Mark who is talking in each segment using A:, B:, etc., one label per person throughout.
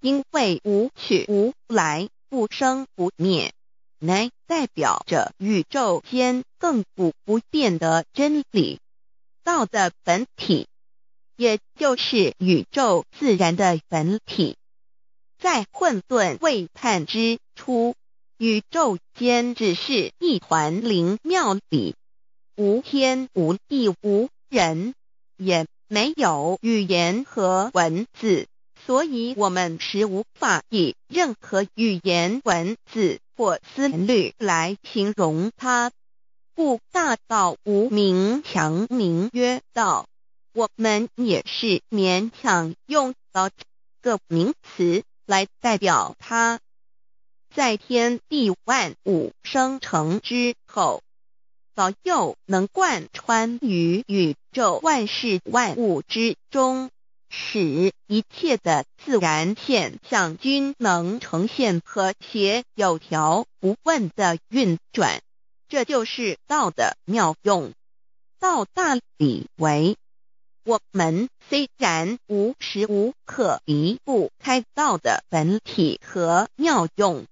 A: 因为无去无来，不生不灭，乃代表着宇宙间亘古不变的真理，道的本体，也就是宇宙自然的本体。在混沌未判之初，宇宙间只是一团灵妙里，无天无地无人，也没有语言和文字。所以，我们实无法以任何语言文字或词律来形容它，故大道无名，强名曰道。我们也是勉强用到这个名词来代表它。在天地万物生成之后，早又能贯穿于宇宙万事万物之中。使一切的自然现象均能呈现和谐有条不紊的运转，这就是道的妙用。道大，理为，我们虽然无时无刻离不开道的本体和妙用，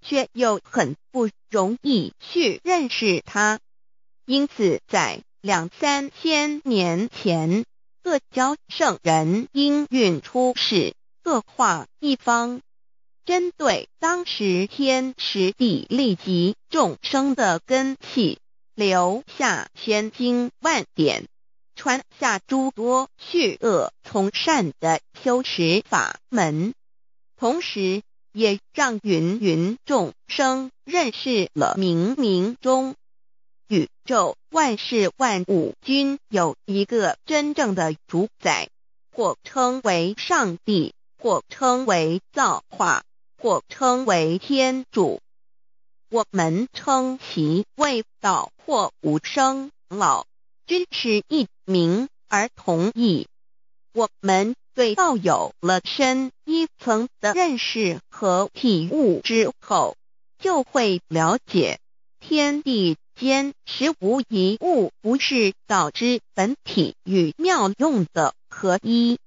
A: 却又很不容易去认识它。因此，在两三千年前。各教圣人应运出世，各化一方，针对当时天时地利及众生的根气，留下千经万典，传下诸多去恶从善的修持法门，同时也让芸芸众生认识了冥冥中。宇宙万事万物均有一个真正的主宰，或称为上帝，或称为造化，或称为天主。我们称其为道或无生老，均是一名而同义。我们对道有了深一层的认识和体悟之后，就会了解天地。间实无一物不是道之本体与妙用的合一。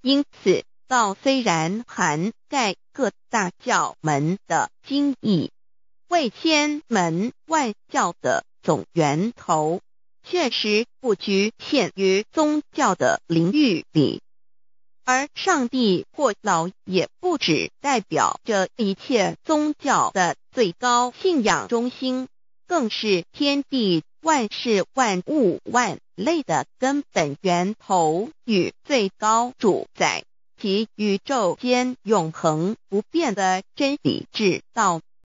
A: 因此，道虽然涵盖各大教门的经义，为天门外教的总源头，确实不局限于宗教的领域里。而上帝或老也不只代表着一切宗教的最高信仰中心。更是天地万事万物万类的根本源头与最高主宰，其宇宙间永恒不变的真理之道。